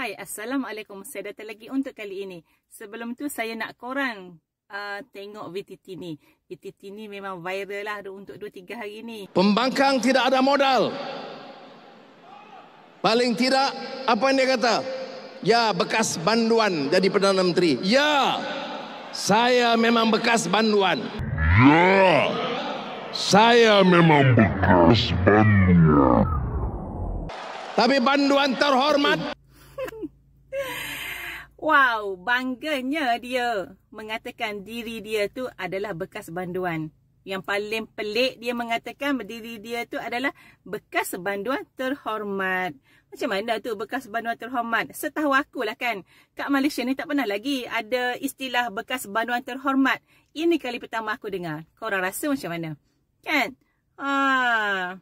Hai, Assalamualaikum. Saya datang lagi untuk kali ini. Sebelum tu, saya nak korang uh, tengok VTT ni. VTT ni memang viral lah untuk 2-3 hari ni. Pembangkang tidak ada modal. Paling tidak, apa yang dia kata? Ya, bekas banduan jadi Perdana Menteri. Ya, saya memang bekas banduan. Ya, saya memang bekas banduan. Tapi banduan terhormat. Wow, bangganya dia mengatakan diri dia tu adalah bekas banduan. Yang paling pelik dia mengatakan diri dia tu adalah bekas banduan terhormat. Macam mana tu bekas banduan terhormat? Setahu aku lah kan, kat Malaysia ni tak pernah lagi ada istilah bekas banduan terhormat. Ini kali pertama aku dengar. Korang rasa macam mana? Kan? Ah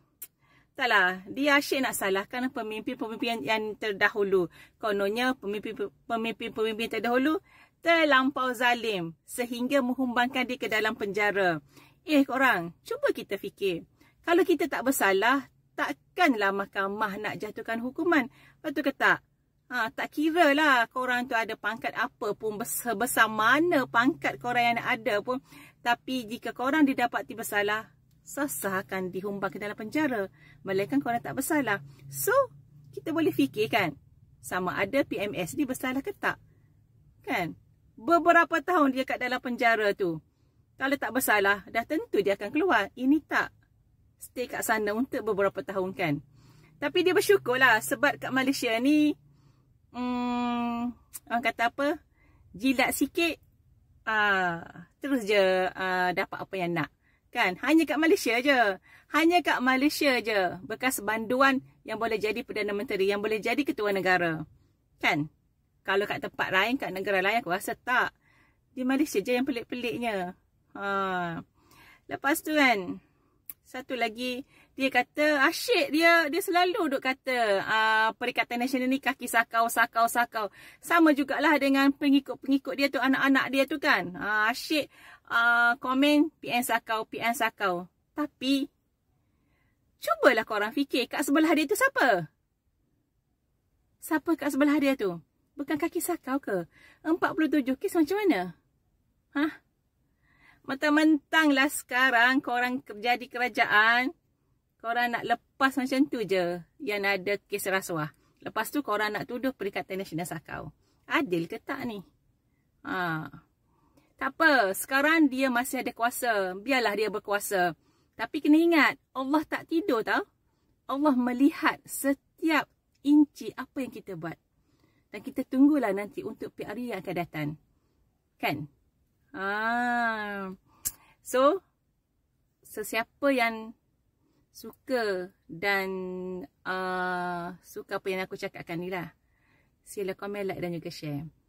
taklah dia asyik nak salahkan pemimpin-pemimpin yang terdahulu. Kononnya pemimpin-pemimpin terdahulu terlampau zalim sehingga menghumbangkan dia ke dalam penjara. Eh korang, cuba kita fikir. Kalau kita tak bersalah, takkanlah mahkamah nak jatuhkan hukuman. Betul ke tak? Ha, tak kira lah korang tu ada pangkat apa pun, sebesar mana pangkat korang yang ada pun. Tapi jika korang didapati bersalah, Sasa akan dihumbang ke dalam penjara. Melainkan korang tak bersalah. So, kita boleh fikirkan sama ada PMS ni bersalah ke tak. Kan? Beberapa tahun dia kat dalam penjara tu. Kalau tak bersalah, dah tentu dia akan keluar. Ini tak. Stay kat sana untuk beberapa tahun kan. Tapi dia bersyukurlah sebab kat Malaysia ni hmm, orang kata apa? Jilat sikit, uh, terus je uh, dapat apa yang nak. Kan? Hanya kat Malaysia je. Hanya kat Malaysia je. Bekas banduan yang boleh jadi Perdana Menteri. Yang boleh jadi Ketua Negara. Kan? Kalau kat tempat lain, kat negara lain, aku rasa tak. Di Malaysia je yang pelik-peliknya. Ha. Lepas tu kan, satu lagi, dia kata asyik dia dia selalu duk kata uh, Perikatan Nasional ni kaki sakau, sakau, sakau. Sama jugalah dengan pengikut-pengikut dia tu, anak-anak dia tu kan. Uh, asyik, Ah, komen PN Sakau, PN Sakau. Tapi, cubalah korang fikir kat sebelah dia tu siapa? Siapa kat sebelah dia tu? Bukan kaki Sakau ke? 47 kes macam mana? ha mentang lah sekarang korang kerja kerajaan. Korang nak lepas macam tu je yang ada kes rasuah. Lepas tu korang nak tuduh Perikatan Nasional Sakau. Adil ke tak ni? Haa. Tak apa, sekarang dia masih ada kuasa. Biarlah dia berkuasa. Tapi kena ingat, Allah tak tidur tau. Allah melihat setiap inci apa yang kita buat. Dan kita tunggulah nanti untuk PRU yang akan datang. Kan? Ah. So, sesiapa yang suka dan uh, suka apa yang aku cakapkan ni lah. Sila komen, like dan juga share.